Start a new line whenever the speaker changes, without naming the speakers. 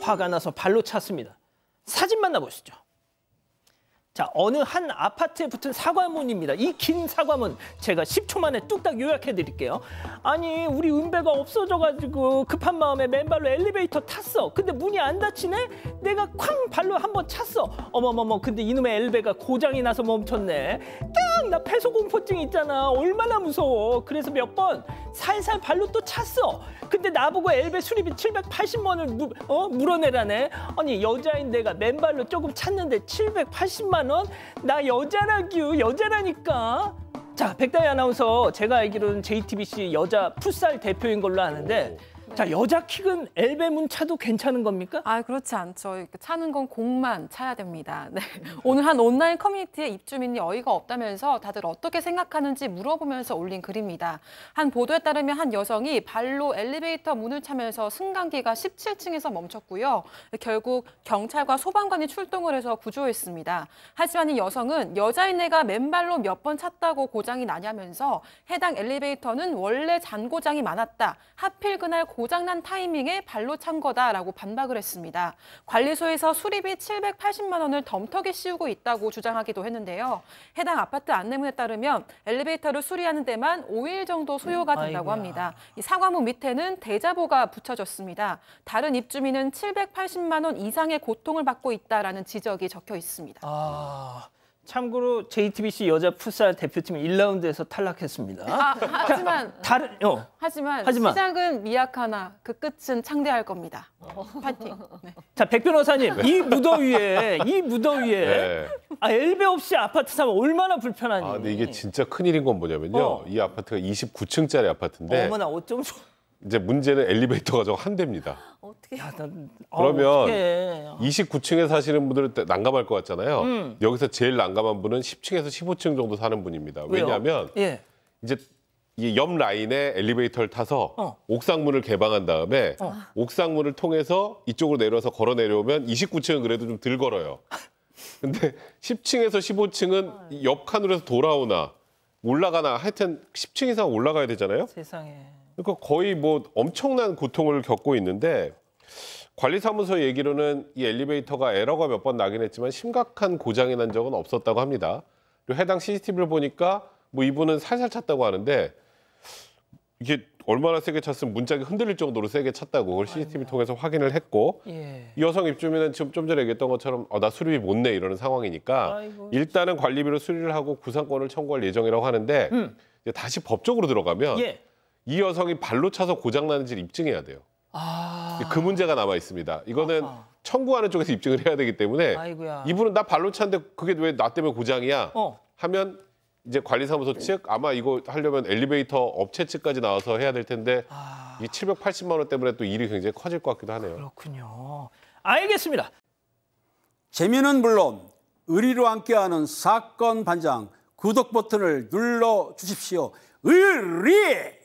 화가 나서 발로 찼습니다. 사진 만나보시죠. 자, 어느 한 아파트에 붙은 사과문입니다. 이 긴 사과문 제가 10초 만에 뚝딱 요약해 드릴게요. 아니, 우리 은배가 없어져 가지고 급한 마음에 맨발로 엘리베이터 탔어. 근데 문이 안 닫히네. 내가 쾅 발로 한 번 찼어. 어머머머. 근데 이놈의 엘베가 고장이 나서 멈췄네. 땡! 나 폐소공포증 있잖아. 얼마나 무서워. 그래서 몇 번 살살 발로 또 찼어. 근데 나보고 엘베 수리비 780만 원을 어? 물어내라네. 아니, 여자인 내가 맨발로 조금 찼는데 780만 원. 나 여자라규, 여자라니까. 자, 백다희 아나운서 제가 알기로는 JTBC 여자 풋살 대표인 걸로 아는데 오. 네. 자 여자 킥은 엘베문 차도
괜찮은 겁니까? 아 그렇지 않죠. 차는 건 공만 차야 됩니다. 네. 오늘 한 온라인 커뮤니티에 입주민이 어이가 없다면서 다들 어떻게 생각하는지 물어보면서 올린 글입니다. 한 보도에 따르면 한 여성이 발로 엘리베이터 문을 차면서 승강기가 17층에서 멈췄고요. 결국 경찰과 소방관이 출동을 해서 구조했습니다. 하지만 이 여성은 여자인애가 맨발로 몇 번 찼다고 고장이 나냐면서 해당 엘리베이터는 원래 잔고장이 많았다. 하필 그날 고 고장난 타이밍에 발로 찬 거다라고 반박을 했습니다. 관리소에서 수리비 780만 원을 덤터기 씌우고 있다고 주장하기도 했는데요. 해당 아파트 안내문에 따르면 엘리베이터를 수리하는 데만 5일 정도 소요가 음, 된다고 합니다. 이 사과문 밑에는 대자보가 붙여졌습니다. 다른 입주민은 780만 원 이상의 고통을 받고 있다라는 지적이 적혀 있습니다.
아... 참고로 JTBC 여자 풋살 대표팀은 1라운드에서 탈락했습니다. 아,
하지만 그러니까
다른 어.
하지만, 하지만, 시작은 미약하나 그 끝은 창대할 겁니다. 어. 파이팅. 네.
자, 백 변호사님, 네. 이 무더위에 이 무더위에 네. 아, 엘베 없이 아파트 사면 얼마나 불편하니. 아, 근데 이게 진짜 큰 일인 건 뭐냐면요. 어. 이 아파트가 29층짜리 아파트인데 어머나 어쩜 좋 이제 문제는 엘리베이터가 저한 대입니다. 어떻게? 야, 난, 아, 그러면 어, 29층에 사시는 분들은 난감할 것 같잖아요. 음. 여기서 제일 난감한 분은 10층에서 15층 정도 사는 분입니다. 왜요? 왜냐하면 예. 이제 이옆 라인에 엘리베이터를 타서 어. 옥상 문을 개방한 다음에 어. 옥상 문을 통해서 이쪽으로 내려와서 걸어 내려오면 29층은 그래도 좀 덜 걸어요. 근데 10층에서 15층은 아, 예. 옆 칸으로 해서 돌아오나 올라가나 하여튼 10층 이상 올라가야 되잖아요. 세상에. 그러니까 거의 뭐 엄청난 고통을 겪고 있는데 관리사무소 얘기로는 이 엘리베이터가 에러가 몇 번 나긴 했지만 심각한 고장이 난 적은 없었다고 합니다. 그리고 해당 CCTV를 보니까 뭐 이분은 살살 찼다고 하는데 이게 얼마나 세게 찼으면 문짝이 흔들릴 정도로 세게 찼다고 그걸 CCTV 통해서 확인을 했고 예. 이 여성 입주민은 지금 좀 전에 얘기했던 것처럼 어, 나 수리비 못 내 이러는 상황이니까 아이고. 일단은 관리비로 수리를 하고 구상권을 청구할 예정이라고 하는데 음. 이제 다시 법적으로 들어가면 예. 이 여성이 발로 차서 고장 나는지를 입증해야 돼요. 아... 그 문제가 남아 있습니다. 이거는 아하. 청구하는 쪽에서 입증을 해야 되기 때문에 아이고야. 이분은 나 발로 차는데 그게 왜 나 때문에 고장이야? 어. 하면 이제 관리사무소 측 아마 이거 하려면 엘리베이터 업체 측까지 나와서 해야 될 텐데 아... 이 780만 원 때문에 또 일이 굉장히 커질 것 같기도 하네요. 그렇군요. 알겠습니다. 재미는 물론 의리로 함께하는 사건 반장 구독 버튼을 눌러 주십시오. 의리!